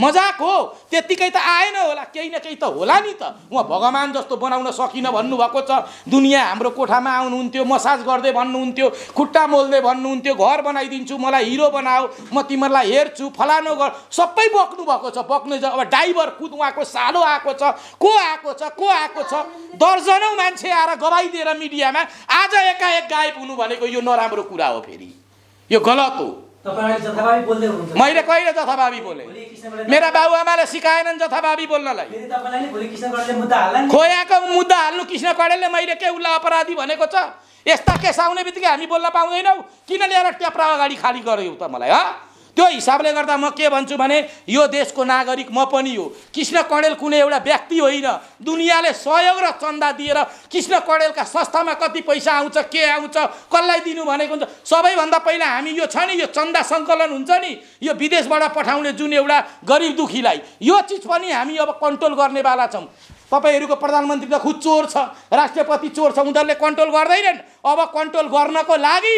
मजाक हो त्यत्तिकै त आएन होला केही न केही त होला नि त उहाँ भगवान् जस्तो बनाउन सकिनँ भन्नुभएको छ दुनियाँ हाम्रो कोठामा आउनुहुन्थ्यो मसाज गर्दै भन्नुहुन्थ्यो खुट्टा मोल्दै भन्नुहुन्थ्यो घर बनाइदिन्छु मलाई हिरो बनाऊ म तिमीहरूलाई हेर्छु फलानो गर सबै बक्नु भएको छ बक्नु अब ड्राइभर कुद उहाँको सालो आएको छ को आएको छ को आएको छ दर्जनौ मान्छे आएर गवाइदिएर मिडियामा आज एकाएक गायब हुनु भनेको यो नराम्रो कुरा हो फेरि यो गलत हो मैले कहिले जथाभावी बोले मेरा बाबुआमाले सिकाएनन् जथाभावी बोल्नलाई खोयाको मुद्दा हाल्नु कृष्ण कडेलले मैले के उसलाई अपराधी भनेको छ यस्ता केस आउने बित्तिकै हामी बोल्न पाउँदैनौँ किन ल्याएर ट्याप्रा अगाडि खाली गऱ्यौ त मलाई ह त्यो हिसाबले गर्दा म के भन्छु भने यो देशको नागरिक म पनि हो कृष्ण कणेल कुनै एउटा व्यक्ति होइन दुनियाँले सहयोग र चन्दा दिएर कृष्ण कणेलका संस्थामा कति पैसा आउँछ के आउँछ कसलाई दिनु भनेको हुन्छ सबैभन्दा पहिला हामी यो छ नि यो चन्दा सङ्कलन हुन्छ नि यो विदेशबाट पठाउने जुन एउटा गरिब दुखीलाई यो चिज पनि हामी अब कन्ट्रोल गर्नेवाला छौँ तपाईँहरूको प्रधानमन्त्री त खुद चोर छ राष्ट्रपति चोर छ उनीहरूले कन्ट्रोल गर्दैनन् अब कन्ट्रोल गर्नको लागि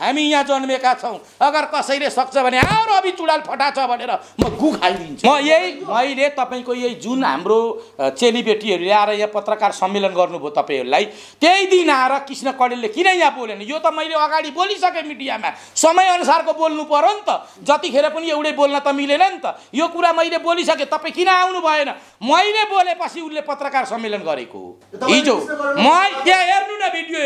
हामी यहाँ जन्मेका छौँ अगर कसैले सक्छ भने आऊ अब चुडाल फटा छ भनेर म गु खाइदिन्छु म यही मैले तपाईँको यही जुन हाम्रो चेलीबेटीहरू ल्याएर यहाँ पत्रकार सम्मेलन गर्नुभयो तपाईँहरूलाई त्यही दिन आएर कृष्ण कडेलले किन यहाँ बोलेन यो त मैले अगाडि बोलिसकेँ मिडियामा समयअनुसारको बोल्नु पऱ्यो नि त जतिखेर पनि एउटै बोल्न त मिलेन नि त यो कुरा मैले बोलिसकेँ तपाईँ किन आउनु भएन मैले बोलेपछि उसले पत्रकार सम्मेलन गरेको हिजो म त्यहाँ हेर्नु न भिडियो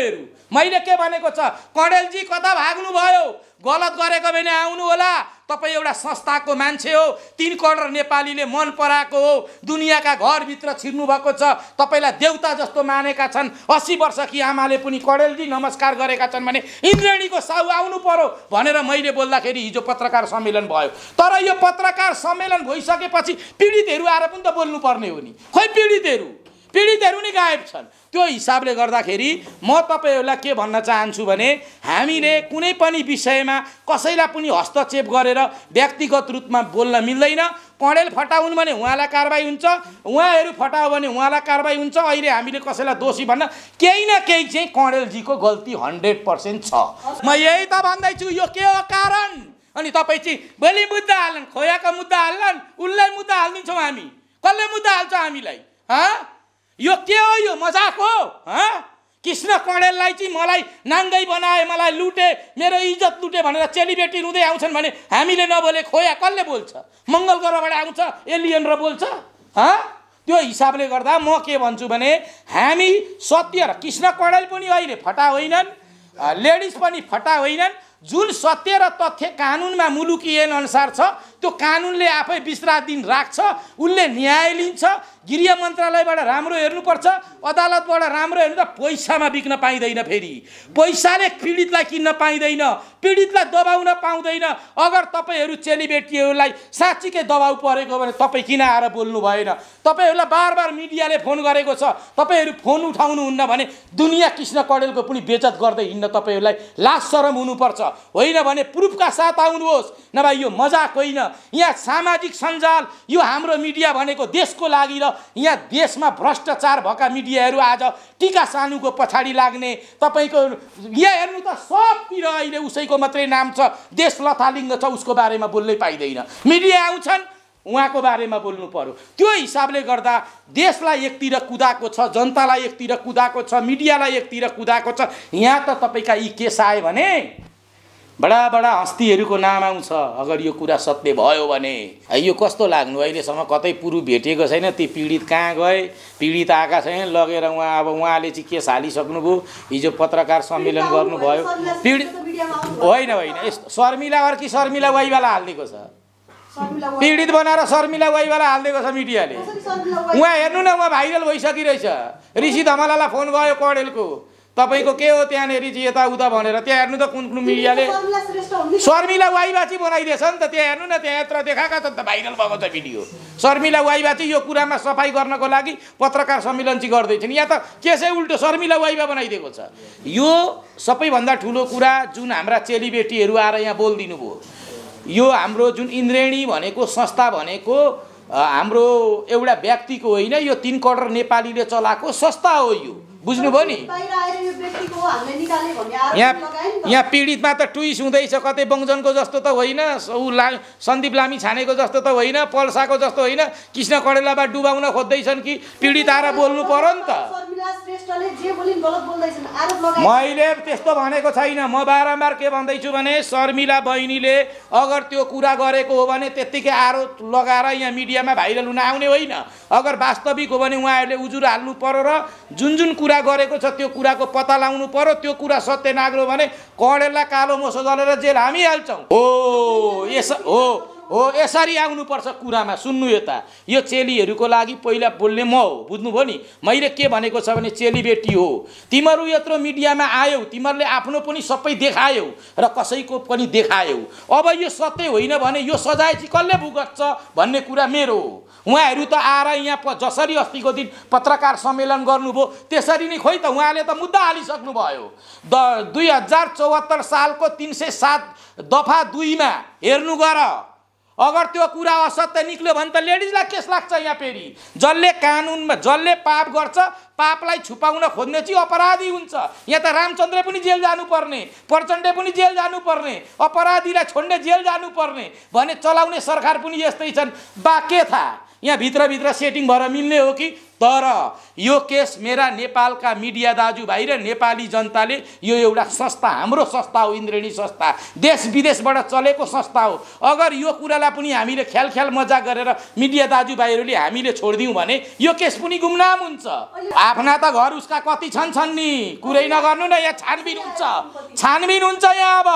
मैले के भनेको छ कडेलजी कता भाग्नुभयो गलत गरेको भने आउनु होला तपाईँ एउटा संस्थाको मान्छे हो तिन करोड नेपालीले मन पराएको हो दुनियाँका घरभित्र छिर्नु भएको छ तपाईँलाई देउता जस्तो मानेका छन् अस्सी वर्ष कि आमाले पनि कडेलजी नमस्कार गरेका छन् भने इन्द्रेणीको साहु आउनु पर्यो भनेर मैले बोल्दाखेरि हिजो पत्रकार सम्मेलन भयो तर यो पत्रकार सम्मेलन भइसकेपछि पीडितहरू आएर पनि त बोल्नुपर्ने हो नि खोइ पीडितहरू पीडितहरू नै गायब छन् त्यो हिसाबले गर्दाखेरि म तपाईँहरूलाई के भन्न चाहन्छु भने हामीले कुनै पनि विषयमा कसैलाई पनि हस्तक्षेप गरेर व्यक्तिगत रूपमा बोल्न मिल्दैन कडेल फटाउन् भने उहाँलाई कारवाही हुन्छ उहाँहरू फटाऊ भने उहाँलाई कारवाही हुन्छ अहिले हामीले कसैलाई दोषी भन्न केही न केही चाहिँ कडेलजीको गल्ती हन्ड्रेड पर्सेन्ट छ म यही त भन्दैछु यो के हो कारण अनि तपाईँ चाहिँ भोलि मुद्दा हाल्नु खोयाको मुद्दा हाल्लान् उसलाई मुद्दा हालिदिन्छौँ हामी कसले मुद्दा हाल्छ हामीलाई हँ यो के हो यो मजाक हो कृष्ण कणेललाई चाहिँ मलाई नाङ्गै बनाए मलाई लुटे मेरो इज्जत लुटे भनेर चेलीबेटी रुँदै आउँछन् भने हामीले नबोले खोया कसले बोल्छ मङ्गल ग्रहबाट आउँछ एलियन र बोल्छ त्यो हिसाबले गर्दा म के भन्छु भने हामी सत्य र कृष्ण कणेल पनि अहिले फटा होइनन् लेडिज पनि फटा होइनन् जुन सत्य र तथ्य कानुनमा मुलुकी ऐन अनुसार छ त्यो कानुनले आफै बिस दिन राख्छ उसले न्याय लिन्छ गृह मन्त्रालयबाट राम्रो हेर्नुपर्छ अदालतबाट राम्रो हेर्नु त पैसामा बिक्न पाइँदैन फेरि पैसाले पीडितलाई किन्न पाइँदैन पीडितलाई दबाउन पाउँदैन अगर तपाईँहरू चेलीबेटीहरूलाई साँच्चीकै दबाउ परेको भने तपाईँ किन आएर बोल्नु भएन तपाईँहरूलाई बार बार मिडियाले फोन गरेको छ तपाईँहरू फोन उठाउनुहुन्न भने दुनियाँ कृष्ण कडेलको पनि बेचत गर्दै हिँड्न तपाईँहरूलाई लाज शरम हुनुपर्छ होइन भने प्रुफका साथ आउनुहोस् नभए यो मजाक होइन यहाँ सामाजिक सञ्जाल यो हाम्रो मिडिया भनेको देशको लागि र यहाँ देशमा भ्रष्टाचार भएका मिडियाहरू आज टिका सानुको पछाडि लाग्ने तपाईँको यहाँ हेर्नु त सबतिर अहिले उसैको मात्रै नाम छ देश लथालिङ्ग छ उसको बारेमा बोल्नै पाइँदैन मिडिया आउँछन् उहाँको बारेमा बोल्नु पऱ्यो त्यो हिसाबले गर्दा देशलाई एकतिर कुदाएको छ जनतालाई एकतिर कुदाएको छ मिडियालाई एकतिर कुदाएको छ यहाँ त तपाईँका यी केस आयो भने बडा बडा हस्तीहरूको नाम आउँछ अगर यो कुरा सत्य भयो भने यो कस्तो लाग्नु अहिलेसम्म कतै पुरु भेटिएको छैन ती पीडित कहाँ गए पीडित आएका छैन लगेर उहाँ अब उहाँले चाहिँ केस हालिसक्नुभयो हिजो पत्रकार सम्मेलन गर्नुभयो पीडित होइन होइन यस्तो शर्मिला अर्की शर्मिला वाइवाला हालिदिएको छ पीडित बनाएर शर्मिला वाइवाला हालिदिएको छ मिडियाले उहाँ हेर्नु न उहाँ भाइरल भइसकिरहेछ ऋषि धमलालाई फोन गयो कडेलको तपाईँको के हो त्यहाँनिर चाहिँ यताउता भनेर त्यहाँ हेर्नु त कुन कुन मिडियाले शर्मिला वाइबाची बनाइदिएछ नि त त्यहाँ हेर्नु न त्यहाँ यत्र देखाएको छन् त भाइरल भएको छ भिडियो शर्मिला वाइबाची यो कुरामा सफाई गर्नको लागि पत्रकार सम्मेलन चाहिँ गर्दैछन् यहाँ त केसै उल्टो शर्मिला वाइबा बनाइदिएको छ यो सबैभन्दा ठुलो कुरा जुन हाम्रा चेलीबेटीहरू आएर यहाँ बोलिदिनु भयो यो हाम्रो जुन इन्द्रेणी भनेको संस्था भनेको हाम्रो एउटा व्यक्तिको होइन यो तिन कडर नेपालीले चलाएको संस्था हो यो बुझ्नुभयो नि यहाँ यहाँ पीडितमा त टुइस हुँदैछ कतै बङ्जनको जस्तो त होइन ऊ ला सन्दीप लामी छानेको जस्तो त होइन पल्साको जस्तो होइन कृष्ण कडेलामा डुबाउन खोज्दैछन् कि पीडित आएर बोल्नु पऱ्यो नि त मैले त्यस्तो भनेको छैन म बारम्बार के भन्दैछु भने शर्मिला बहिनीले अगर त्यो कुरा गरेको हो भने त्यत्तिकै आरोप लगाएर यहाँ मिडियामा भाइरल हुन आउने होइन अगर वास्तविक हो भने उहाँहरूले उजुर हाल्नु पर्यो र जुन जुन कुरा गरेको छ त्यो कुराको पत्ता लाउनु पर्यो त्यो कुरा सत्य नाग्रो भने कडेला कालो मोसो जलेर जेल हामी हाल्छौँ हो यस हो हो यसरी आउनुपर्छ कुरामा सुन्नु यता यो चेलीहरूको लागि पहिला बोल्ने म हो बुझ्नुभयो नि मैले के भनेको छ भने चेली बेटी हो तिमीहरू यत्रो मिडियामा आयौ तिमीहरूले आफ्नो पनि सबै देखायौ र कसैको पनि देखायौ अब यो सत्य होइन भने यो सजाय चाहिँ कसले भुगत्छ भन्ने कुरा मेरो हो उहाँहरू त आएर यहाँ जसरी अस्तिको दिन पत्रकार सम्मेलन गर्नुभयो त्यसरी नै खोइ त उहाँले त मुद्दा हालिसक्नुभयो द दुई हजार चौहत्तर सालको तिन सय सात दफा दुईमा हेर्नु गर अगर त्यो कुरा असत्य निक्ल्यो भने त लेडिजलाई केस लाग्छ यहाँ फेरि जसले कानुनमा जसले पाप गर्छ पापलाई छुपाउन खोज्ने चाहिँ अपराधी हुन्छ यहाँ त रामचन्द्र पनि जेल जानुपर्ने प्रचण्डे पनि जेल जानुपर्ने अपराधीलाई छोड्ने जेल जानुपर्ने भने चलाउने सरकार पनि यस्तै छन् बा के थाहा यहाँ भित्रभित्र सेटिङ भएर मिल्ने हो कि तर यो केस मेरा नेपालका मिडिया दाजुभाइ र नेपाली जनताले यो एउटा संस्था हाम्रो संस्था हो इन्द्रेणी संस्था देश विदेशबाट चलेको संस्था हो अगर यो कुरालाई पनि हामीले ख्याल ख्याल मजा गरेर मिडिया दाजुभाइहरूले हामीले छोडिदिउँ भने यो केस पनि गुमनाम हुन्छ आफ्ना त घर उसका कति छन् छन् नि कुरै नगर्नु न यहाँ छानबिन हुन्छ छानबिन हुन्छ यहाँ अब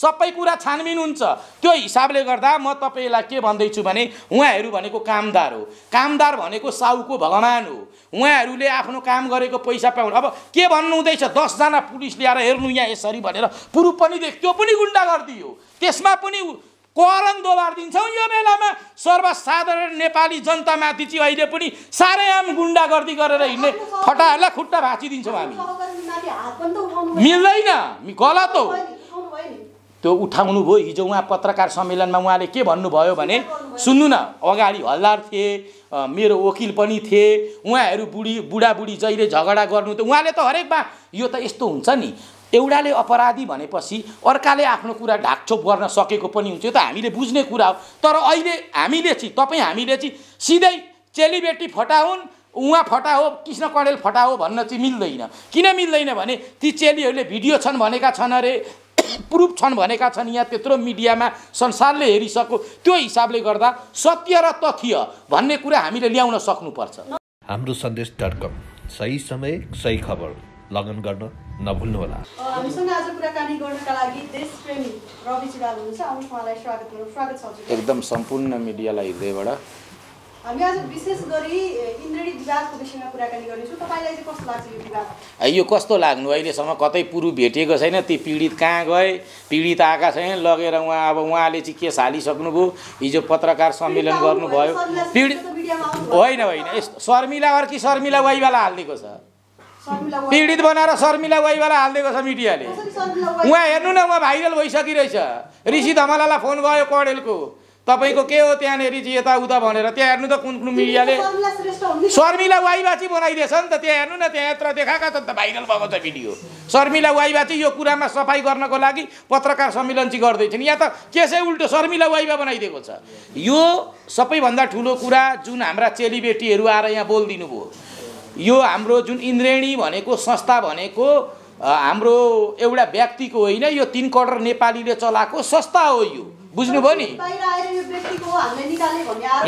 सबै कुरा छानबिन हुन्छ त्यो हिसाबले गर्दा म तपाईँलाई के भन्दैछु भने उहाँहरू भनेको कामदार हो कामदार भनेको साउको भगवान् हो उहाँहरूले आफ्नो काम गरेको पैसा पाउनु अब के भन्नु हुँदैछ दसजना पुलिस ल्याएर हेर्नु यहाँ यसरी भनेर पुरुष पनि देख त्यो पनि गुन्डा गरिदियो त्यसमा पनि करङ दोबार दिन्छौँ यो बेलामा सर्वसाधारण नेपाली जनतामाथि चाहिँ अहिले पनि साह्रै आम गुन्डा गरेर हिँड्ने फटाहरूलाई खुट्टा भाँचिदिन्छौँ हामी मिल्दैन गलत हो त्यो उठाउनु भयो हिजो उहाँ पत्रकार सम्मेलनमा उहाँले के भन्नुभयो भने सुन्नु न अगाडि हल्लार थिए मेरो वकिल पनि थिए उहाँहरू बुढी बुढाबुढी जहिले झगडा गर्नु त उहाँले त हरेक बा यो त यस्तो हुन्छ नि एउटाले अपराधी भनेपछि अर्काले आफ्नो कुरा ढाकछोप गर्न सकेको पनि हुन्छ यो त हामीले बुझ्ने कुरा हो तर अहिले हामीले चाहिँ तपाईँ हामीले चाहिँ सिधै चेलीबेटी फटाउन् उहाँ फटा हो कृष्ण कणेल फटा हो भन्न चाहिँ मिल्दैन किन मिल्दैन भने ती चेलीहरूले भिडियो छन् भनेका छन् अरे प्रुफ छन् भनेका छन् यहाँ त्यत्रो मिडियामा संसारले हेरिसक्यो त्यो हिसाबले गर्दा सत्य र तथ्य भन्ने कुरा हामीले ल्याउन सक्नुपर्छ हाम्रो सन्देश डट कम सही समय सही खबर लगन गर्न नभुल्नुहोला हामीसँग आज कुराकानी गर्नका लागि प्रेमी रवि हुनुहुन्छ उहाँलाई स्वागत स्वागत छ एकदम सम्पूर्ण मिडियालाई हृदयबाट यो कस्तो लाग्नु अहिलेसम्म कतै पुरु भेटिएको छैन ती पीडित कहाँ गए पीडित आएका छैन लगेर उहाँ अब उहाँले चाहिँ केस हालिसक्नुभयो हिजो पत्रकार सम्मेलन गर्नुभयो पीडित होइन होइन शर्मिला अर्की शर्मिला वाइवाला हालिदिएको छ पीडित बनाएर शर्मिला वाइवाला हालिदिएको छ मिडियाले उहाँ हेर्नु न उहाँ भाइरल भइसकिरहेछ ऋषि धमलालाई फोन गयो कडेलको तपाईँको के हो त्यहाँनिर चाहिँ यताउता भनेर त्यहाँ हेर्नु त कुन कुन मिडियाले शर्मिला वाइबाची बनाइदिएछ नि त त्यहाँ हेर्नु न त्यहाँ यत्र देखाएका छन् त भाइरल भएको छ भिडियो शर्मिला वाइबाची यो कुरामा सफाई गर्नको लागि पत्रकार सम्मेलन चाहिँ गर्दैछन् यहाँ त त्यसै उल्टो शर्मिला वाइबा बनाइदिएको छ यो सबैभन्दा ठुलो कुरा जुन हाम्रा चेलीबेटीहरू आएर यहाँ बोलिदिनु भयो यो हाम्रो जुन इन्द्रेणी भनेको संस्था भनेको हाम्रो एउटा व्यक्तिको होइन यो तिन कडर नेपालीले चलाएको संस्था हो यो बुझ्नुभयो नि यहाँ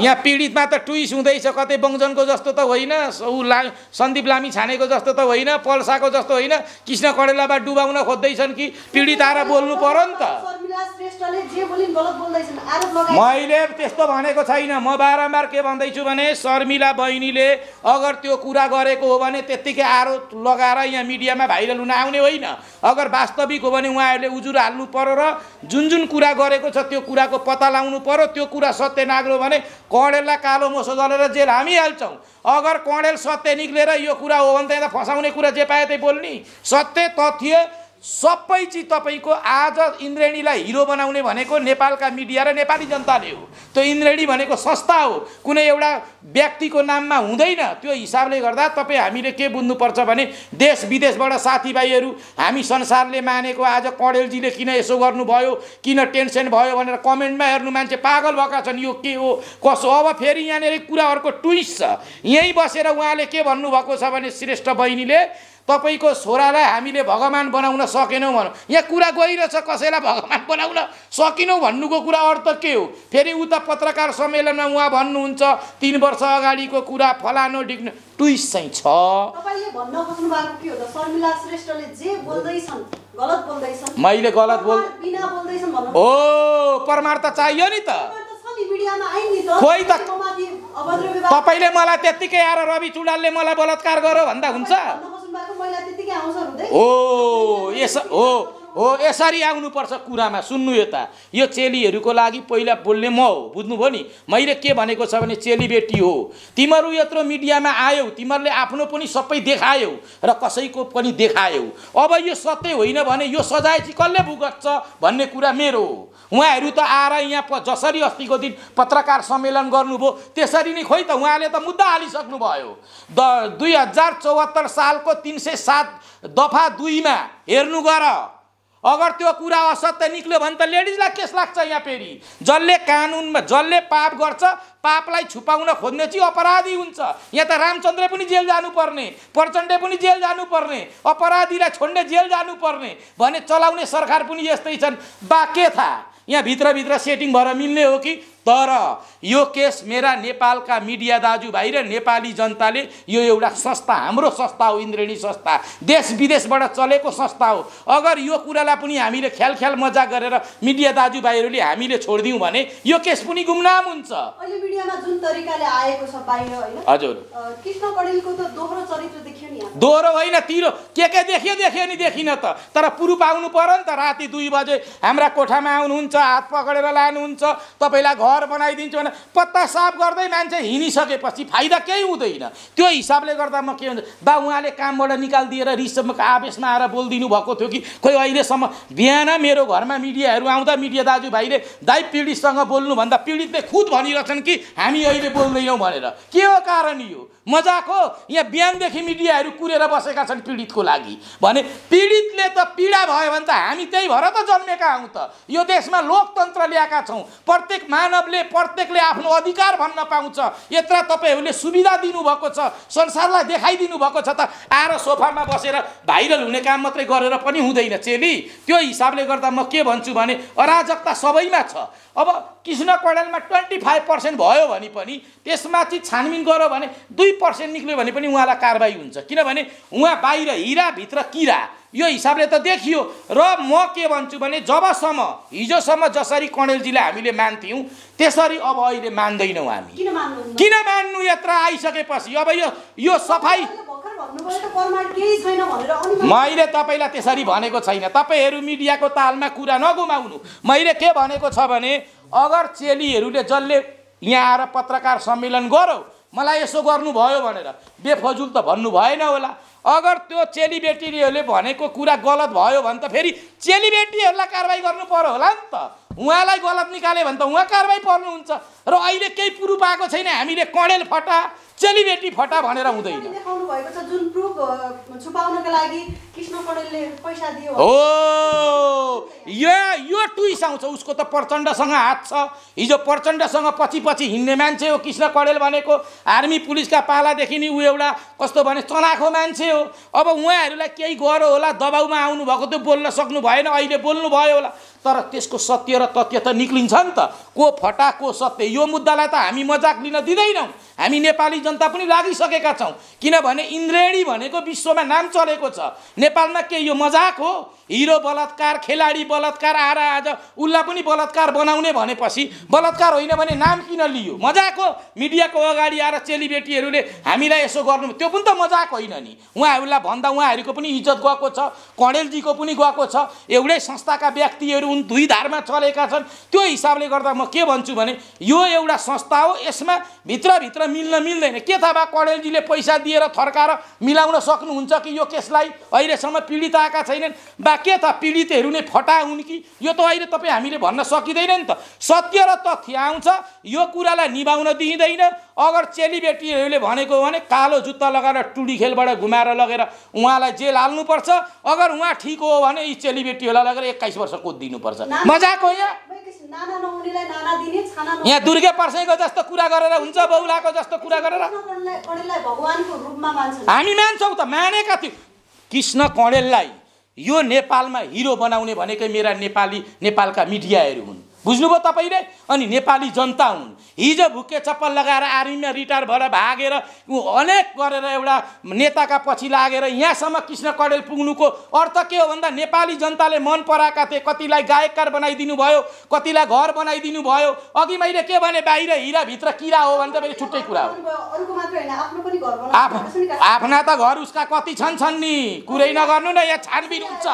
यहाँ पीडितमा त टुइस हुँदैछ कतै बङ्जनको जस्तो त होइन ऊ ला सन्दीप लामी छानेको जस्तो त होइन पल्साको जस्तो होइन कृष्ण कडेलामा डुबाउन खोज्दैछन् कि पीडित आएर बोल्नु पर्यो नि त मैले त्यस्तो भनेको छैन म बारम्बार के भन्दैछु भने शर्मिला बहिनीले अगर त्यो कुरा गरेको हो भने त्यत्तिकै आरोप लगाएर यहाँ मिडियामा भाइरल हुन आउने होइन अगर वास्तविक हो भने उहाँहरूले उजुर हाल्नु पर्यो र जुन जुन कुरा कुरा गरेको छ त्यो कुराको पत्ता लाउनु पऱ्यो त्यो कुरा सत्य नाग्लो भने कणेललाई कालो मोसो जलेर जेल हामी हाल्छौँ अगर कणेल सत्य निक्लेर यो कुरा हो भने त फसाउने कुरा जे पाए त्यही बोल्ने सत्य तथ्य सबै चिज तपाईँको आज इन्द्रेणीलाई हिरो बनाउने भनेको नेपालका मिडिया र नेपाली जनताले हो त्यो इन्द्रेणी भनेको संस्था हो कुनै एउटा व्यक्तिको नाममा हुँदैन त्यो हिसाबले गर्दा तपाईँ हामीले के बुझ्नुपर्छ भने देश विदेशबाट साथीभाइहरू हामी संसारले मानेको आज कडेलजीले किन यसो गर्नुभयो किन टेन्सन भयो भनेर कमेन्टमा हेर्नु मान्छे पागल भएका छन् यो के हो कसो अब फेरि यहाँनिर कुराहरूको ट्विस्ट छ यहीँ बसेर उहाँले के भन्नुभएको छ भने श्रेष्ठ बहिनीले तपाईँको छोरालाई हामीले भगवान् बनाउन सकेनौँ भनौँ यहाँ कुरा गइरहेछ कसैलाई भगवान् बनाउन सकेनौँ भन्नुको कुरा अर्थ के हो फेरि उता पत्रकार सम्मेलनमा उहाँ भन्नुहुन्छ तिन वर्ष अगाडिको कुरा फलानो डिग्न ट्विस्ट चाहिँ छ मैले गलत बोल हो परमार्थ त चाहियो नि त खोइ त तपाईँले मलाई त्यत्तिकै आएर रवि चुडालले मलाई बलात्कार गर भन्दा हुन्छ हो यस हो हो यसरी आउनुपर्छ कुरामा सुन्नु यता यो चेलीहरूको लागि पहिला बोल्ने म हो बुझ्नुभयो नि मैले के भनेको छ भने चेली बेटी हो तिमीहरू यत्रो मिडियामा आयौ तिमीहरूले आफ्नो पनि सबै देखायौ र कसैको पनि देखायौ अब यो सत्य होइन भने यो सजाय चाहिँ कसले भुगत्छ भन्ने कुरा मेरो हो उहाँहरू त आएर यहाँ प जसरी अस्तिको दिन पत्रकार सम्मेलन गर्नुभयो त्यसरी नै खोइ त उहाँले त मुद्दा हालिसक्नुभयो द दुई हजार चौहत्तर सालको तिन सय सात दफा दुईमा हेर्नु गर अगर त्यो कुरा असत्य निस्क्यो भने त लेडिजलाई केस लाग्छ यहाँ फेरि जसले कानुनमा जसले पाप गर्छ पापलाई छुपाउन खोज्ने चाहिँ अपराधी हुन्छ यहाँ त रामचन्द्र पनि जेल जानुपर्ने प्रचण्डे पनि जेल जानुपर्ने अपराधीलाई छोड्ने जेल जानुपर्ने भने चलाउने सरकार पनि यस्तै छन् बा के थाहा यहाँ भित्रभित्र सेटिङ भएर मिल्ने हो कि तर यो केस मेरा नेपालका मिडिया दाजुभाइ र नेपाली जनताले यो एउटा संस्था हाम्रो संस्था हो इन्द्रिणी संस्था देश विदेशबाट चलेको संस्था हो अगर यो कुरालाई पनि हामीले ख्याल ख्याल मजा गरेर मिडिया दाजुभाइहरूले हामीले छोडिदिउँ भने यो केस पनि गुमनाम हुन्छ हजुर दोहोरो होइन तिरो के के देखियो देखियो नि देखिनँ त तर पुरुप आउनु पर्यो नि त राति दुई बजे हाम्रा कोठामा आउनुहुन्छ हात पक्रेर लानुहुन्छ तपाईँलाई घर घर बनाइदिन्छु भने पत्ता साफ गर्दै मान्छे हिँडिसकेपछि फाइदा केही हुँदैन त्यो हिसाबले गर्दा म के भन्छ बा उहाँले कामबाट निकालिदिएर रिसको आवेशमा आएर बोलिदिनु भएको थियो कि खोइ अहिलेसम्म बिहान मेरो घरमा मिडियाहरू आउँदा मिडिया दाजुभाइले दाइ पीडितसँग बोल्नुभन्दा पीडितले खुद भनिरहेछन् कि हामी अहिले बोल्दैनौँ भनेर के हो कारण यो मजाको यहाँ बिहानदेखि मिडियाहरू कुरेर बसेका छन् पीडितको लागि भने पीडितले त पीडा भयो भने त हामी त्यही भएर त जन्मेका हौँ त यो देशमा लोकतन्त्र ल्याएका छौँ प्रत्येक मानवले प्रत्येकले आफ्नो अधिकार भन्न पाउँछ यत्र तपाईँहरूले सुविधा दिनुभएको छ संसारलाई देखाइदिनु भएको छ त आएर सोफामा बसेर भाइरल हुने काम मात्रै गरेर पनि हुँदैन चेली त्यो हिसाबले गर्दा म के भन्छु भने अराजकता सबैमा छ अब कृष्ण कौडेलमा ट्वेन्टी फाइभ पर्सेन्ट भयो भने पनि त्यसमाथि छानबिन गर्यो भने दुई पर्सेन्ट निक्ल्यो भने पनि उहाँलाई कारवाही हुन्छ किनभने उहाँ बाहिर हिराभित्र किरा यो हिसाबले त देखियो र म के भन्छु भने जबसम्म हिजोसम्म जसरी कणेलजीलाई हामीले मान्थ्यौँ त्यसरी अब अहिले मान्दैनौँ हामी किन मान्नु यत्र आइसकेपछि अब यो यो सफाइ मैले तपाईँलाई त्यसरी भनेको छैन तपाईँहरू मिडियाको तालमा कुरा नगुमाउनु मैले के भनेको छ भने अगर चेलीहरूले जसले यहाँ आएर पत्रकार सम्मेलन गरौ मलाई यसो गर्नुभयो भनेर बेफजुल त भन्नु भएन होला अगर त्यो चेलीबेटीहरूले भनेको कुरा गलत भयो भने त फेरि चेलीबेटीहरूलाई कारवाही गर्नु पर्यो होला नि त उहाँलाई गलत निकाल्यो भने त उहाँ कारवाही पर्नुहुन्छ र अहिले केही पुरु पाएको छैन हामीले कडेल फटा चेलीबेटी फटा भनेर हुँदैन हो यो यो टुइस आउँछ उसको त प्रचण्डसँग हात छ हिजो प्रचण्डसँग पछि पछि हिँड्ने मान्छे हो कृष्ण कडेल भनेको आर्मी पुलिसका पालादेखि नि ऊ एउटा कस्तो भने चनाखो मान्छे हो अब उहाँहरूलाई केही गरो होला दबाउमा आउनुभएको त्यो बोल्न सक्नु भएन अहिले बोल्नु भयो होला तर त्यसको सत्य र तथ्य त निक्लिन्छ नि त को फटा को सत्य यो मुद्दालाई त हामी मजाक लिन दिँदैनौँ हामी नेपाली जनता पनि लागिसकेका छौँ किनभने इन्द्रेणी भनेको विश्वमा नाम चलेको छ नेपालमा के यो मजाक हो हिरो बलात्कार खेलाडी बलात्कार आएर आज उसलाई पनि बलात्कार बनाउने भनेपछि बलात्कार होइन भने नाम किन लियो मजाको मिडियाको अगाडि आएर चेलीबेटीहरूले हामीलाई यसो गर्नु त्यो पनि त मजाक होइन नि उहाँहरूलाई भन्दा उहाँहरूको पनि इज्जत गएको छ कणेलजीको पनि गएको छ एउटै संस्थाका व्यक्तिहरू उन दुई धारमा चलेका छन् त्यो हिसाबले गर्दा म के भन्छु भने यो एउटा संस्था हो यसमा भित्रभित्र मिल्न मिल्दैन के थाहा भए कणेलजीले पैसा दिएर थर्काएर मिलाउन सक्नुहुन्छ कि यो केसलाई अहिलेसम्म पीडित आएका छैनन् बा के त पीडितहरू नै फटा हुन् कि यो त अहिले तपाईँ हामीले भन्न सकिँदैन नि त सत्य र तथ्य आउँछ यो कुरालाई निभाउन दिइँदैन अगर चेलीबेटीहरूले भनेको भने कालो जुत्ता लगाएर टुडी खेलबाट घुमाएर लगेर उहाँलाई जेल हाल्नुपर्छ अगर उहाँ ठिक हो भने यी चेलीबेटीहरूलाई लगेर एक्काइस वर्ष दिनुपर्छ मजाको यहाँ यहाँ दुर्गे पर्सैको जस्तो कुरा गरेर हुन्छ बहुलाको जस्तो कुरा गरेर हामी मान्छौँ त मानेका थियौँ कृष्ण कणेललाई यो नेपालमा हिरो बनाउने भनेकै मेरा नेपाली नेपालका मिडियाहरू हुन् बुझ्नुभयो तपाईँले अनि नेपाली जनता हुन् हिजो भुके चप्पल लगाएर आर्मीमा रिटायर भएर भागेर ऊ अनेक गरेर एउटा नेताका पछि लागेर यहाँसम्म कृष्ण कडेल पुग्नुको अर्थ के हो भन्दा नेपाली जनताले मन पराएका थिए कतिलाई गायककार बनाइदिनु भयो कतिलाई घर बनाइदिनु भयो अघि मैले के भने बाहिर हिराभित्र किरा हो भने त मैले छुट्टै कुरा हो आफ्ना त घर उसका कति छन् छन् नि कुरै नगर्नु न यहाँ छानबिन हुन्छ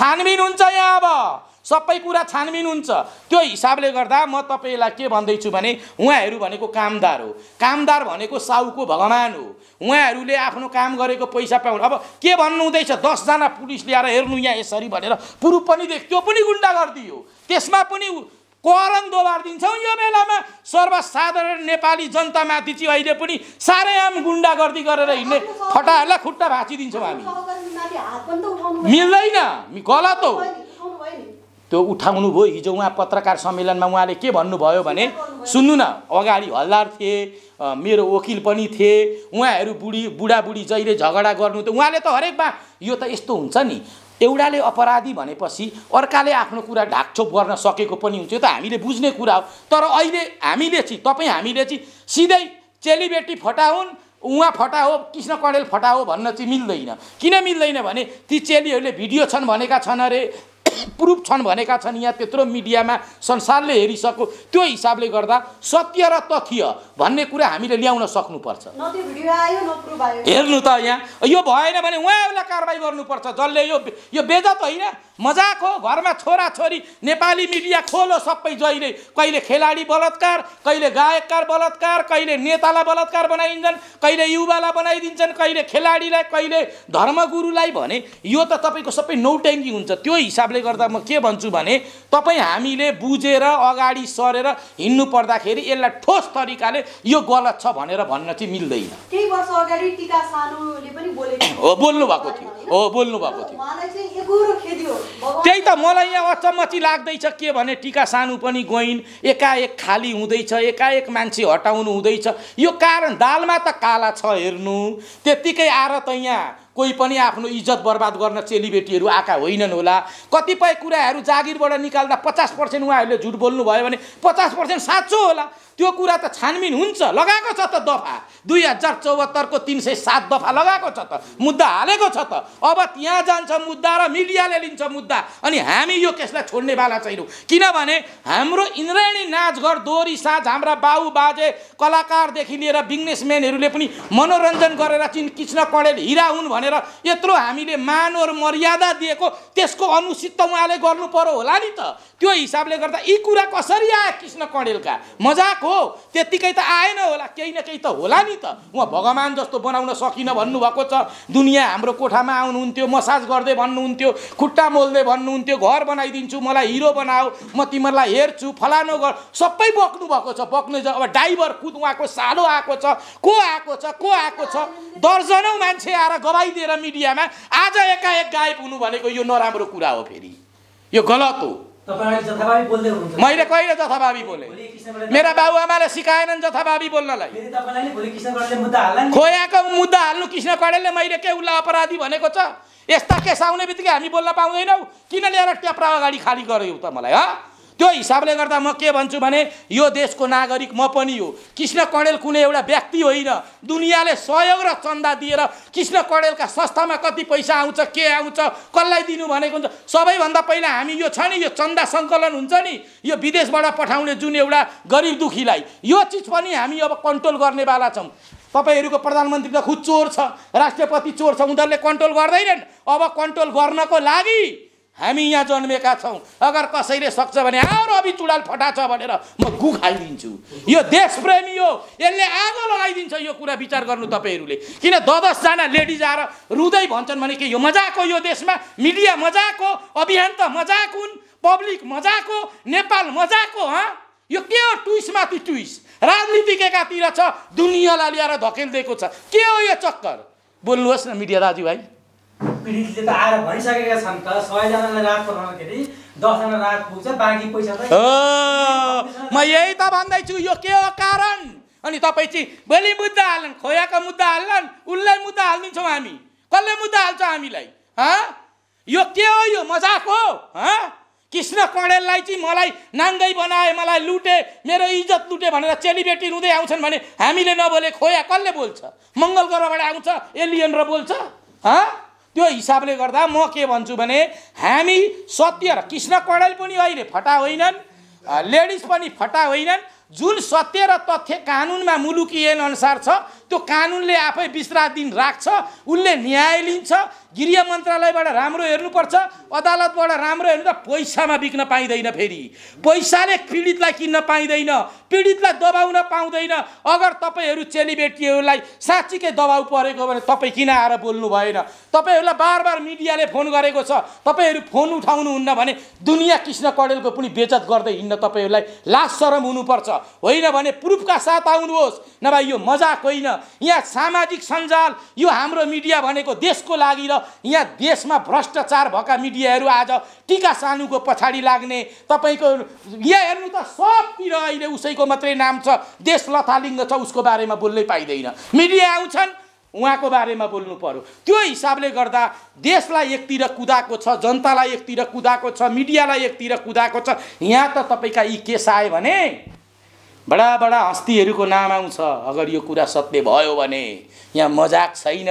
छानबिन हुन्छ यहाँ अब सबै कुरा छानबिन हुन्छ त्यो हिसाबले गर्दा म तपाईँलाई के भन्दैछु भने उहाँहरू भनेको कामदार हो कामदार भनेको साहुको भगवान् हो उहाँहरूले आफ्नो काम गरेको पैसा पाउनु अब के भन्नु हुँदैछ दसजना पुलिस ल्याएर हेर्नु यहाँ यसरी भनेर पुरुष पनि देख त्यो पनि गुन्डा गरिदियो त्यसमा पनि करण दोबार दिन्छौँ यो बेलामा सर्वसाधारण नेपाली जनतामाथि चाहिँ अहिले पनि साह्रै आम गुन्डागर्दी गरेर हिँड्ने फटाहरूलाई खुट्टा भाँचिदिन्छौँ हामी मिल्दैन गलत हो त्यो उठाउनु भयो हिजो उहाँ पत्रकार सम्मेलनमा उहाँले के भन्नुभयो भने सुन्नु न अगाडि हल्लार थिए मेरो वकिल पनि थिए उहाँहरू बुढी बुढाबुढी जहिले झगडा गर्नु त उहाँले त हरेकमा यो त यस्तो हुन्छ नि एउटाले अपराधी भनेपछि अर्काले आफ्नो कुरा ढाकछोप गर्न सकेको पनि हुन्छ यो त हामीले बुझ्ने कुरा हो तर अहिले हामीले चाहिँ तपाईँ हामीले चाहिँ सिधै चेलीबेटी फटाउन् उहाँ फटा हो कृष्ण कडेल फटा हो भन्न चाहिँ मिल्दैन किन मिल्दैन भने ती चेलीहरूले भिडियो छन् भनेका छन् अरे प्रुफ छन् भनेका छन् यहाँ त्यत्रो मिडियामा संसारले हेरिसक्यो त्यो हिसाबले गर्दा सत्य र तथ्य भन्ने कुरा हामीले ल्याउन सक्नुपर्छ हेर्नु त यहाँ यो भएन भने उहाँहरूलाई कारवाही गर्नुपर्छ जसले यो यो बेजत होइन मजाक हो घरमा छोरा छोरी नेपाली मिडिया खोलो सबै जहिले कहिले खेलाडी बलात्कार कहिले गायककार बलात्कार कहिले नेतालाई बलात्कार बनाइदिन्छन् कहिले युवालाई बनाइदिन्छन् कहिले खेलाडीलाई कहिले धर्मगुरुलाई भने यो त तपाईँको सबै नौटेङ्गी हुन्छ त्यो हिसाबले गर्दा म के भन्छु भने तपाईँ हामीले बुझेर अगाडि सरेर हिँड्नु पर्दाखेरि यसलाई ठोस तरिकाले यो गलत छ भनेर भन्न चाहिँ मिल्दैन हो बोल्नु भएको थियो हो बोल्नु भएको थियो त्यही त मलाई यहाँ अचम्म चाहिँ लाग्दैछ के भने टिका सानो पनि गइन् एकाएक खाली हुँदैछ एकाएक मान्छे हटाउनु हुँदैछ यो कारण दालमा त काला छ हेर्नु त्यत्तिकै आएर त यहाँ कोही पनि आफ्नो इज्जत बर्बाद गर्न चेलीबेटीहरू आएका होइनन् होला कतिपय कुराहरू जागिरबाट निकाल्दा पचास पर्सेन्ट उहाँहरूले झुट भयो भने पचास पर्सेन्ट साँचो होला त्यो कुरा त छानबिन हुन्छ लगाएको छ त दफा दुई हजार चौहत्तरको तिन सय सात दफा लगाएको छ त मुद्दा हालेको छ त अब त्यहाँ जान्छ मुद्दा र मिडियाले लिन्छ मुद्दा अनि हामी यो केसलाई छोड्नेवाला छैनौँ किनभने हाम्रो इन्द्रायणी नाचघर दोहोरी साँझ हाम्रा बाबु बाजे कलाकारदेखि लिएर बिजनेसम्यानहरूले पनि मनोरञ्जन गरेर चिन कृष्ण कणेल हिरा हुन् भनेर यत्रो हामीले मानव मर्यादा दिएको त्यसको अनुचित त उहाँले गर्नु होला नि त त्यो हिसाबले गर्दा यी कुरा कसरी आयो कृष्ण कणेलका मजाक आएको त्यतिकै त आएन होला केही न केही त होला नि त उहाँ भगवान् जस्तो बनाउन सकिनँ भन्नुभएको छ दुनियाँ हाम्रो कोठामा आउनुहुन्थ्यो मसाज गर्दै भन्नुहुन्थ्यो खुट्टा मोल्दै भन्नुहुन्थ्यो घर बनाइदिन्छु मलाई हिरो बनाऊ म तिमीहरूलाई हेर्छु फलानो गर सबै बक्नु भएको छ बक्ने अब ड्राइभर कुद उहाँको सालो आएको छ को आएको छ को आएको छ दर्जनौँ मान्छे आएर गवाइदिएर मिडियामा आज एकाएक गायब हुनु भनेको यो नराम्रो कुरा हो फेरि यो गलत हो मैले कहिले जथाभावी बोले मेरा बाबुआमाले सिकाएनन् जथाभावी बोल्नलाई खोयाको मुद्दा हाल्नु कृष्ण कडेलले मैले के उसलाई अपराधी भनेको छ यस्ता केस आउने बित्तिकै हामी बोल्न पाउँदैनौँ किन ल्याएर ट्याप्रा अगाडि खाली गऱ्यौ त मलाई ह त्यो हिसाबले गर्दा म के भन्छु भने यो देशको नागरिक म पनि हो कृष्ण कणेल कुनै एउटा व्यक्ति होइन दुनियाँले सहयोग र चन्दा दिएर कृष्ण कणेलका संस्थामा कति पैसा आउँछ के आउँछ कसलाई दिनु भनेको हुन्छ सबैभन्दा पहिला हामी यो छ नि यो चन्दा सङ्कलन हुन्छ नि यो विदेशबाट पठाउने जुन एउटा गरिब दुखीलाई यो चिज पनि हामी अब कन्ट्रोल गर्नेवाला छौँ तपाईँहरूको प्रधानमन्त्री त खुद चोर छ राष्ट्रपति चोर छ उनीहरूले कन्ट्रोल गर्दैनन् अब कन्ट्रोल गर्नको लागि हामी यहाँ जन्मेका छौँ अगर कसैले सक्छ भने आऊ रवि चुडाल फटाछ भनेर म गु खाइदिन्छु यो देशप्रेमी हो यसले आगो लगाइदिन्छ यो कुरा विचार गर्नु तपाईँहरूले किन द दसजना लेडिज आएर रुँदै भन्छन् भने कि यो मजाक हो यो देशमा मिडिया मजाक हो अभियान त मजाक हुन् पब्लिक मजाक हो नेपाल मजाक हो हँ यो के हो ट्विसमाथि ट्विस्ट राजनीतिक एकातिर छ दुनियाँलाई ल्याएर धकेलिदिएको छ के हो यो चक्कर बोल्नुहोस् न मिडिया दाजुभाइ पीडितले त आएर भनिसकेका छन् त सयजनालाई रात पठाउँदाखेरि दसजना रात पुग्छ बाँकी पैसा त म यही त भन्दैछु यो के हो कारण अनि तपाईँ चाहिँ भोलि मुद्दा हाल्नु खोयाको मुद्दा हाल्लान् उसलाई मुद्दा हालिदिन्छौँ हामी कसले मुद्दा हाल्छ हामीलाई हँ यो के हो यो मजाक हो हँ कृष्ण कणेललाई चाहिँ मलाई नाङ्गै बनाए मलाई लुटे मेरो इज्जत लुटे भनेर चेलीबेटी रुँदै आउँछन् भने हामीले नबोले खोया कसले बोल्छ मङ्गल ग्रहबाट आउँछ एलियन र बोल्छ हँ त्यो हिसाबले गर्दा म के भन्छु भने हामी सत्य र कृष्ण कणेल पनि अहिले फटा होइनन् लेडिज पनि फटा होइनन् जुन सत्य र तथ्य कानुनमा मुलुकी एन अनुसार छ त्यो कानुनले आफै बिस दिन राख्छ उसले न्याय लिन्छ गृह मन्त्रालयबाट राम्रो हेर्नुपर्छ अदालतबाट राम्रो हेर्नु त पैसामा बिक्न पाइँदैन फेरि पैसाले पीडितलाई किन्न पाइँदैन पीडितलाई दबाउन पाउँदैन अगर तपाईँहरू चेलीबेटीहरूलाई साँच्चीकै दबाउ परेको भने तपाईँ किन आएर बोल्नु भएन तपाईँहरूलाई बार बार मिडियाले फोन गरेको छ तपाईँहरू फोन उठाउनुहुन्न भने दुनियाँ कृष्ण कडेलको पनि बेचत गर्दै हिँड्न तपाईँहरूलाई लाज शरम हुनुपर्छ होइन भने प्रुफका साथ आउनुहोस् नभए यो मजाक होइन यहाँ सामाजिक सञ्जाल यो हाम्रो मिडिया भनेको देशको लागि र यहाँ देशमा भ्रष्टाचार भएका मिडियाहरू आज टिका सानुको पछाडि लाग्ने तपाईँको यहाँ हेर्नु त सबतिर अहिले उसैको मात्रै नाम छ देश लथालिङ्ग छ उसको बारेमा बोल्नै पाइँदैन मिडिया आउँछन् उहाँको बारेमा बोल्नु पऱ्यो त्यो हिसाबले गर्दा देशलाई एकतिर कुदाएको छ जनतालाई एकतिर कुदाएको छ मिडियालाई एकतिर कुदाएको छ यहाँ त तपाईँका यी केस आयो भने बडा बडा हस्तीहरूको नाम आउँछ अगर यो कुरा सत्य भयो भने यहाँ मजाक छैन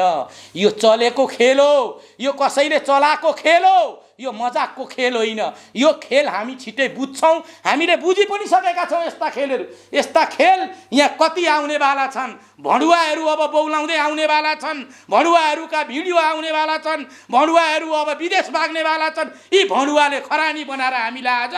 यो चलेको खेल हो यो कसैले चलाएको खेल हो यो मजाकको खेल होइन यो खेल हामी छिट्टै बुझ्छौँ हामीले बुझि पनि सकेका छौँ यस्ता खेलहरू यस्ता खेल यहाँ कति आउनेवाला छन् भडुवाहरू अब बौलाउँदै आउनेवाला छन् भडुवाहरूका भिडियो आउनेवाला छन् भडुवाहरू अब विदेश माग्नेवाला छन् यी भडुवाले खरानी बनाएर हामीलाई आज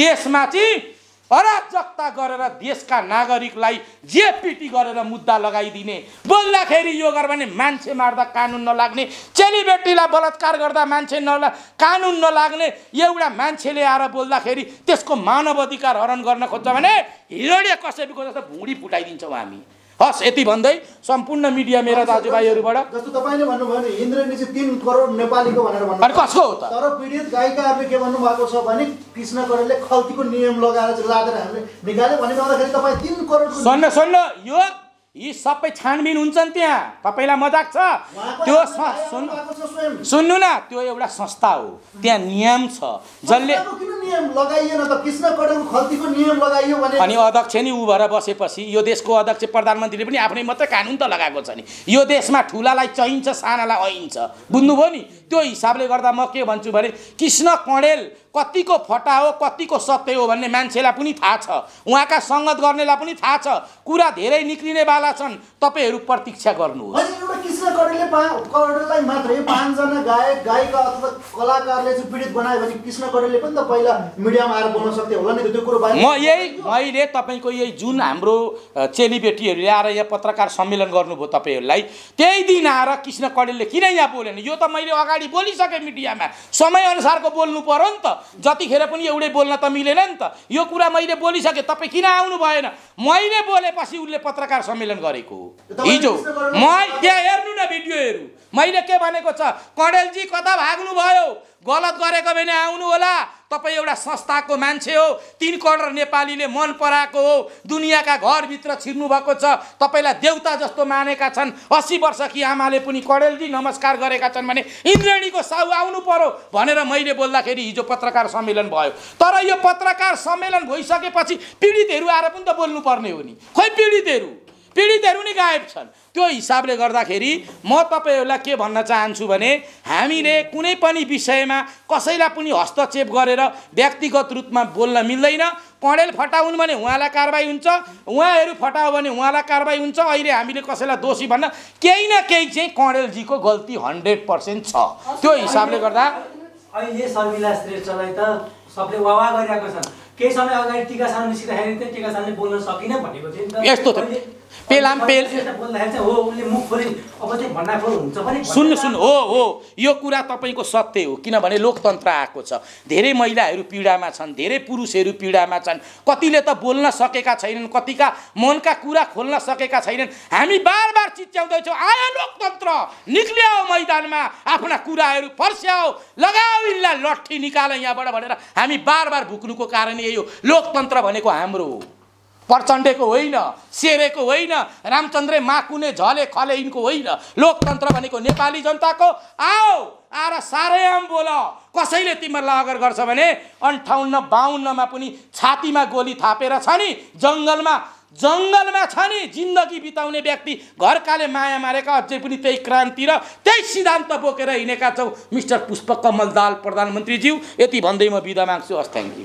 देशमा चाहिँ अराजकता गरेर देशका नागरिकलाई जे पिटी गरेर मुद्दा लगाइदिने बोल्दाखेरि यो गर्यो भने मान्छे मार्दा कानुन नलाग्ने चेलीबेटीलाई बलात्कार गर्दा मान्छे नला कानुन नलाग्ने एउटा मान्छेले आएर बोल्दाखेरि त्यसको मानव अधिकार हरण गर्न खोज्छ भने हिरोडे कसैको जस्तो भुँडी फुटाइदिन्छौँ हामी हस् यति भन्दै सम्पूर्ण मिडिया मेरा दाजुभाइहरूबाट जस्तो तपाईँले भन्नुभयो भने इन्द्रले चाहिँ तिन करोड नेपालीको भनेर भन्नु अनि कसको हो त तर पीडित गायिकाहरूले के भन्नुभएको छ भने कृष्ण करेलले खल्तीको नियम लगाएर चाहिँ लादेर हामीले निकाल्यो भने आउँदाखेरि तपाईँ तिन करोड सुन्न सुन्न यो यी सबै छानबिन हुन्छन् त्यहाँ तपाईँलाई मजाक छ त्यो सुन्नु न त्यो एउटा संस्था हो त्यहाँ नियम छ जसले अनि अध्यक्ष नि ऊ भएर बसेपछि यो देशको अध्यक्ष प्रधानमन्त्रीले पनि आफ्नै मात्रै कानुन त लगाएको छ नि यो देशमा ठुलालाई चाहिन्छ सानालाई ऐन्छ बुझ्नुभयो नि त्यो हिसाबले गर्दा म के भन्छु भने कृष्ण कणेल कतिको फटा हो कतिको सत्य हो भन्ने मान्छेलाई पनि थाहा छ उहाँका सङ्गत गर्नेलाई पनि थाहा छ कुरा धेरै निक्लिनेवाला छन् तपाईँहरू प्रतीक्षा गर्नुहोस् कृष्ण कडेलले पा कडेललाई मात्रै पाँचजना गायक गायिका अथवा कलाकारले चाहिँ पीडित बनायो भने कृष्ण कडेलले पनि त पहिला मिडियामा आएर बोल्न सक्थ्यो होला नि त्यो कुरो म यही मैले तपाईँको यही जुन हाम्रो चेलीबेटीहरूले आएर यहाँ पत्रकार सम्मेलन गर्नुभयो तपाईँहरूलाई त्यही दिन आएर कृष्ण कडेलले किन यहाँ बोलेन यो त मैले अगाडि बोलिसकेँ मिडियामा समयअनुसारको बोल्नु पऱ्यो नि त जतिखेर पनि एउटै बोल्न त मिलेन नि त यो कुरा मैले बोलिसकेँ तपाईँ किन आउनु भएन मैले बोलेपछि उसले पत्रकार सम्मेलन गरेको हिजो म त्यहाँ हेर्नु न भिडियोहरू मैले के भनेको छ कडेलजी कता भाग्नुभयो गलत गरेको भने आउनु होला तपाईँ एउटा संस्थाको मान्छे हो तिन करोड नेपालीले मन पराएको हो दुनियाँका घरभित्र छिर्नु भएको छ तपाईँलाई देउता जस्तो मानेका छन् अस्सी वर्ष कि आमाले पनि कडेलजी नमस्कार गरेका छन् भने इन्द्रणीको साहु आउनु पर्यो भनेर मैले बोल्दाखेरि हिजो पत्रकार सम्मेलन भयो तर यो पत्रकार सम्मेलन भइसकेपछि पीडितहरू आएर पनि त बोल्नुपर्ने हो नि खोइ पीडितहरू पीडितहरू नै गायब छन् त्यो हिसाबले गर्दाखेरि म तपाईँहरूलाई के भन्न चाहन्छु भने हामीले कुनै पनि विषयमा कसैलाई पनि हस्तक्षेप गरेर व्यक्तिगत रूपमा बोल्न मिल्दैन कडेल फटाउन् भने उहाँलाई कारवाही हुन्छ उहाँहरू फटाऊ भने उहाँलाई कारवाही हुन्छ अहिले हामीले कसैलाई दोषी भन्न केही न केही चाहिँ कडेलजीको गल्ती हन्ड्रेड पर्सेन्ट छ त्यो हिसाबले गर्दा अहिले शर्मिला श्रेष्ठलाई त सबले वाह गरिरहेको छन् केही समय अगाडि निस्किँदाखेरि बोल्न सकिनँ भनेको थियो नि त यस्तो पेलाम पेल सुन्नु सुन्नु हो हो यो कुरा तपाईँको सत्य हो किनभने लोकतन्त्र आएको छ धेरै महिलाहरू पीडामा छन् धेरै पुरुषहरू पीडामा छन् कतिले त बोल्न सकेका छैनन् कतिका मनका कुरा खोल्न सकेका छैनन् हामी बार बार चिच्याउँदैछौँ आयो लोकतन्त्र निक्ल्याऊ मैदानमा आफ्ना कुराहरू फर्स्याऊ लगाऊ यिनलाई लट्ठी निकाल यहाँबाट भनेर हामी बार बार भुक्नुको कारण यही हो लोकतन्त्र भनेको हाम्रो हो प्रचण्डेको होइन सेरेको होइन रामचन्द्रे माकुने झले खले यिनको होइन लोकतन्त्र भनेको नेपाली जनताको आओ आएर साह्रै आम बोल कसैले तिमीहरूलाई अगर गर्छ भने अन्ठाउन्न बाहन्नमा पनि छातीमा गोली थापेर छ नि जङ्गलमा जङ्गलमा छ नि जिन्दगी बिताउने व्यक्ति घरकाले माया मारेका अझै पनि त्यही क्रान्ति र त्यही सिद्धान्त बोकेर हिँडेका छौ मिस्टर पुष्पकमल दाल प्रधानमन्त्रीज्यू यति भन्दै म बिदा माग्छु हस् थ्याङ्क यू